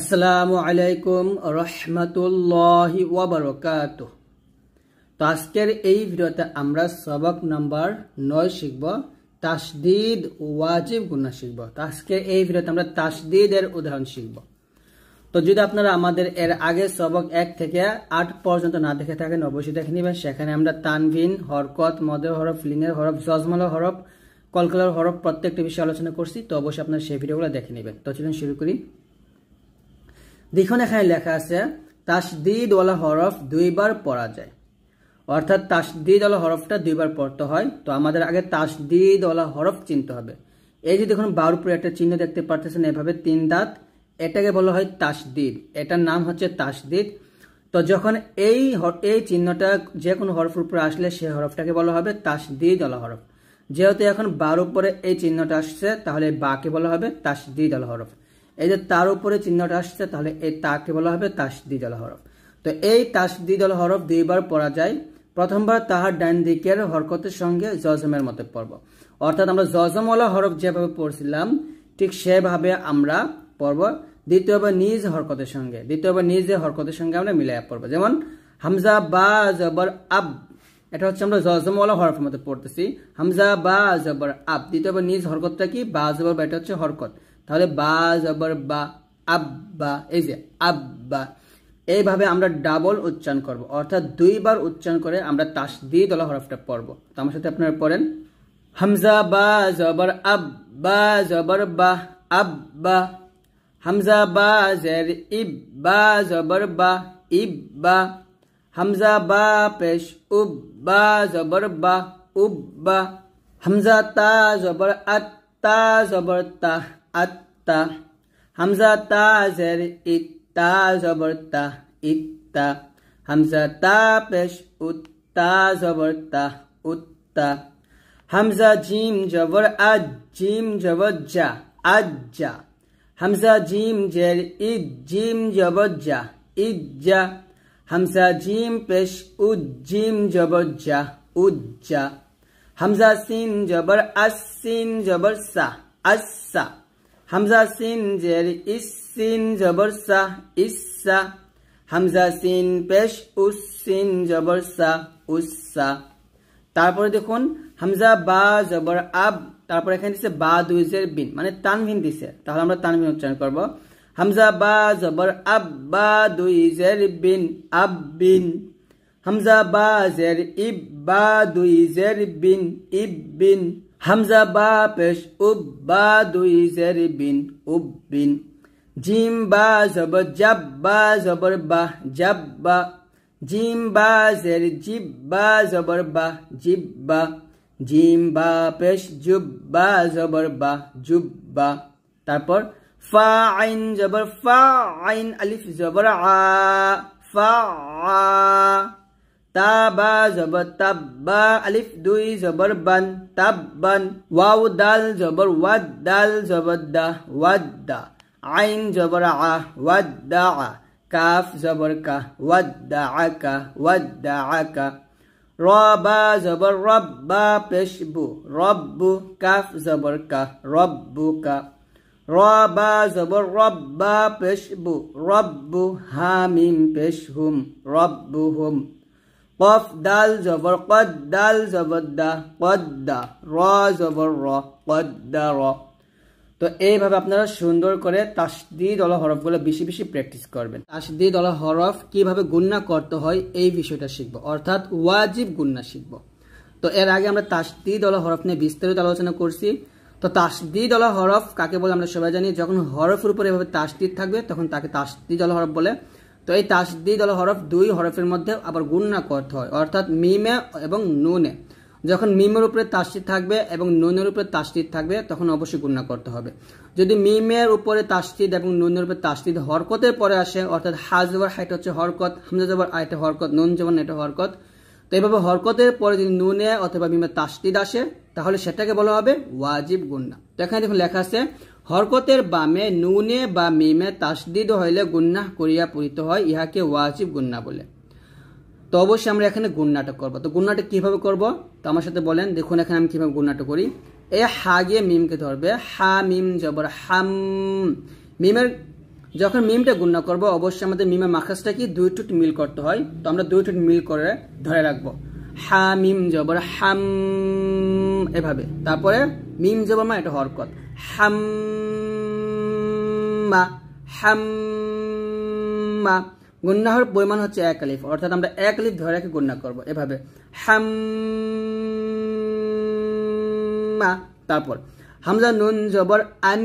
আসসালামু আলাইকুম রহমতুল্লাহি ওবরকাত তো আজকের এই ভিডিওতে আমরা সবক নাম্বার নয় শিখব তাসদিদ ওয়াজিব গুণা শিখব তো এই ভিডিওতে আমরা তাসদিদের উদাহরণ শিখব তো যদি আপনারা আমাদের এর আগে সবক এক থেকে আট পর্যন্ত না দেখে থাকেন অবশ্যই দেখে নেবেন সেখানে আমরা তানভিন হরকত মদের হরফ লিঙ্গের হরফ জজমালা হরফ কলকালার হরফ প্রত্যেকটি বিষয়ে আলোচনা করছি তো অবশ্যই আপনারা সেই ভিডিওগুলো দেখে নেবেন তো চলুন শুরু করি দেখুন এখানে লেখা আছে তাসদিদ ওয়ালা হরফ দুইবার পড়া যায় অর্থাৎ তাসদিদ ওলা হরফটা দুইবার পড়তে হয় তো আমাদের আগে তাসদিদ ওলা হরফ চিনতে হবে এই যে দেখুন বাউর একটা চিহ্ন দেখতে পারতেছেন এভাবে তিন দাঁত এটাকে বলা হয় তাসদিদ এটার নাম হচ্ছে তাসদিদ তো যখন এই এই চিহ্নটা যে কোনো হরফের উপরে আসলে সে হরফটাকে বলা হবে তাসদিদ ওলা হরফ যেহেতু এখন বারো উপরে এই চিহ্নটা আসছে তাহলে বাকে বলা হবে তাসদিদ ওলা হরফ এই যে তার উপরে চিহ্নটা আসছে তাহলে এই তাকে বলা হবে তাসদিদল হরফ তো এই তাসদিদল হরফ দুইবার পড়া যায় প্রথমবার তাহার ডাইন দিকের হরকতের সঙ্গে জজমের মতে পড়ব অর্থাৎ আমরা জজমওয়ালা হরফ যেভাবে পড়ছিলাম ঠিক সেভাবে আমরা পড়ব দ্বিতীয়বার নিজ হরকতের সঙ্গে দ্বিতীয়বার নিজ হরকতের সঙ্গে আমরা মিলাই পড়ব যেমন হামজা বা জবর আব এটা হচ্ছে আমরা জজমওয়ালা হরফের মতো পড়তেছি হামজা বা জবর আব দ্বিতীয়বার নিজ হরকতটা কি বা জবর বা এটা হচ্ছে হরকত তাহলে বা জবর বা আব্বা এই যে আব্বা এইভাবে আমরা ডাবল উচ্চারণ করব অর্থাৎ দুইবার উচ্চারণ করে আমরা দিয়ে দলা হরফটা পড়বো তো আমার সাথে আপনারা পড়েন হামজা বা জবর আব্বা বা জবর বা আব্বা হামজা বা জের ইব বা জবর বা ইব্বা হামজা বা পেশ উব বা জবর বা উব বা হামজা তা জবর আত্মা জবর তা अत्ता हमजा ता जर इत्ता जबरता इत्ता हमजा ता पेश उत्ता जबरता उत्ता हमजा जीम जबर अजीम जबजा अज्जा हमजा जीम जर इजीम जबजा इज्जा हमजा जीम पेश उज्जीम जबजा उज्जा हमजा सीन जबर असीन जबर सा अस्सा হামজা সিন জের ইস সিন জবরসা ইসা হামজা সিন পেশ উস সিন জবরসা উসা তারপরে দেখুন হামজা বা জবর আব তারপর এখানে দিছে বা দুই জের বিন মানে তানভিন দিছে তাহলে আমরা তানভিন উচ্চারণ করব হামজা বা জবর আব বা দুই জের বিন আব বিন হামজা বা জের ইব বা দুই জের বিন ইব বিন হামজা বা পেশ উব বা দুই জের বিন উব বিন জিম বা জবর জাব বা জবর বা জাব বা জিম বা জের জিব বা জবর বা জিব বা জিম বা পেশ জুব বা জবর বা জুব বা তারপর ফা আইন জবর ফা আইন আলিফ জবর আ ফা আ تابا زبر تابا ألف دوي زبر بن تبا واو دال زبر ود دال زبر دا ود دا عين زبر ع ود دا ع كاف زبر كا ودعك ودعك رابا زبر ربا بشبو رب كاف زبر كا ربك رابا زبر ربا بشبو رب هامين بشهم ربهم কফ দাল জবর কদ দাল জবদ্দা কদ্দা র জবর র কদ্দা র তো এইভাবে আপনারা সুন্দর করে তাসদি দলা হরফগুলো বেশি বেশি প্র্যাকটিস করবেন তাসদি দলা হরফ কিভাবে গুন্না করতে হয় এই বিষয়টা শিখবো অর্থাৎ ওয়াজিব গুন্না শিখবো তো এর আগে আমরা তাসদি দলা হরফ নিয়ে বিস্তারিত আলোচনা করছি তো তাসদি দল হরফ কাকে বলে আমরা সবাই জানি যখন হরফের উপর এভাবে তাসদি থাকবে তখন তাকে তাসদি দল হরফ বলে তো এই তাসদিদ আল হরফ দুই হরফের মধ্যে আবার গুণনা করতে হয় অর্থাৎ মিমে এবং নুনে যখন মিমের উপরে তাসদিদ থাকবে এবং নুনের উপরে তাসদিদ থাকবে তখন অবশ্যই গুণনা করতে হবে যদি মিমের উপরে তাসদিদ এবং নুনের উপরে তাসদিদ হরকতের পরে আসে অর্থাৎ হাজ জবর হাইট হচ্ছে হরকত হামজা জবর আইটা হরকত নুন জবর এটা হরকত তো এইভাবে হরকতের পরে যদি নুনে অথবা মিমের তাসদিদ আসে তাহলে সেটাকে বলা হবে ওয়াজিব গুন্না তো এখানে দেখুন লেখা আছে হরকতের বামে নুনে বা মিমে তাসদিদ হইলে গুন্নাহ করিয়া পূরিত হয় ইহাকে ওয়াজিব গুন্না বলে তো অবশ্যই আমরা এখানে গুন্নাটা করবো তো গুন্নাটা কীভাবে করব তো আমার সাথে বলেন দেখুন এখানে আমি কীভাবে গুন্নাটা করি এ হা গিয়ে মিমকে ধরবে হা মিম জবর হাম মিমের যখন মিমটা গুন্না করব অবশ্যই আমাদের মিমের মাখাসটা কি দুই টুট মিল করতে হয় তো আমরা দুই টুট মিল করে ধরে রাখবো হা মিম জবর হাম এভাবে তারপরে মিম জবামা এটা হরকত হাম্মা হাম্মা গুন্নাহর পরিমাণ হচ্ছে এক আলিফ অর্থাৎ আমরা এক আলিফ ধরে রেখে গুন্না করবো এভাবে হাম্মা তারপর হামজা নুন জবর আন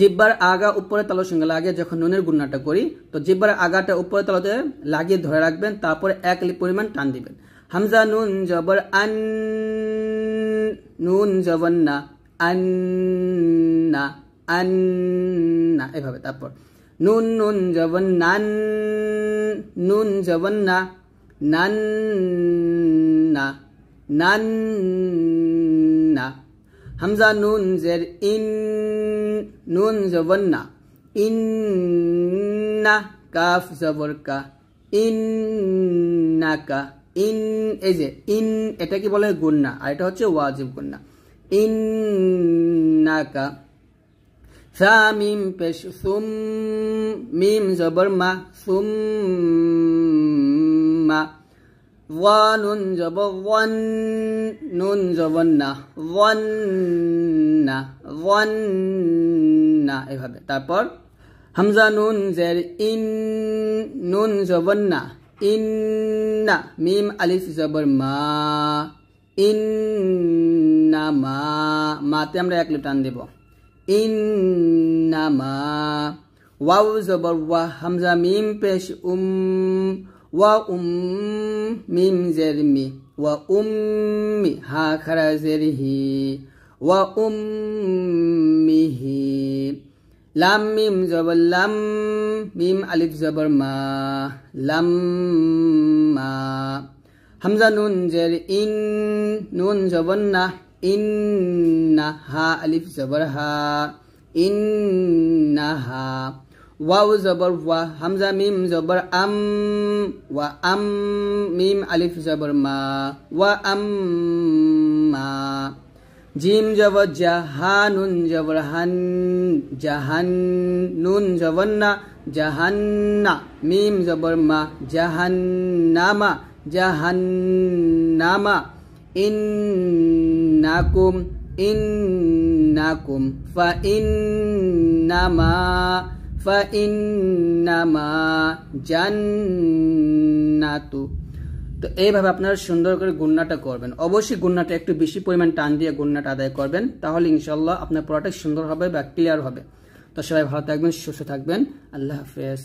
জিব্বার আগা উপরে তালোর সঙ্গে লাগে যখন নুনের গুন্নাটা করি তো জিব্বার আগাটা উপরে তালোতে লাগিয়ে ধরে রাখবেন তারপরে এক আলিফ পরিমাণ টান দিবেন হামজা নুন জবর আন নুন জবন না আন্না আন্না এভাবে তারপর নুন নুন জবন নান নুন জবন না নান না হামজা নুন জের ইন নুন জবন না ইন্না কাফ জবর কা ইন্না কা ইন এই যে ইন এটা কি বলে গুন্না আর এটা হচ্ছে ওয়াজিব গুন্না ইন নাকা সা মিম পেশ সুম মিম জবর মা সুম মা ওয়া নুন জব ওয়ান নুন জব না ওয়ান না ওয়ান না এভাবে তারপর হামজা নুন জের ইন নুন জবন না ইন্না মিম আলিফ জবর মা ইন্না মা মাতে আমরা এক লিপ টান দেব ইন্না মা ওয়াউ জবর ওয়া হামজা মিম পেশ উম ওয়া উম মিম জের মি ওয়া উম্মি হা খারা জের হি ওয়া উম্মিহি لام ميم زبر لام ميم ألف زبر ما لم ما همزة نون زر إن نون زبرنا إن ها ألف زبر ها إن ها واو زبر و همزة ميم زبر أم و أم ميم ألف زبر ما وأم ما जीम जब जहानुन जबरहन जहनुन जवन्ना जहन्ना मीम जबरमा जहन्नामा जहन्नामा इन्नाकुम इन्नाकुम फइन्नमा फइन्नमा जन्नतु তো এইভাবে আপনারা সুন্দর করে গুন্নাটা করবেন অবশ্যই গুন্নাটা একটু বেশি পরিমাণ টান দিয়ে গুন্নাটা আদায় করবেন তাহলে ইনশাল্লাহ আপনার পড়াটা সুন্দর হবে বা ক্লিয়ার হবে তো সবাই ভালো থাকবেন সুস্থ থাকবেন আল্লাহ হাফেজ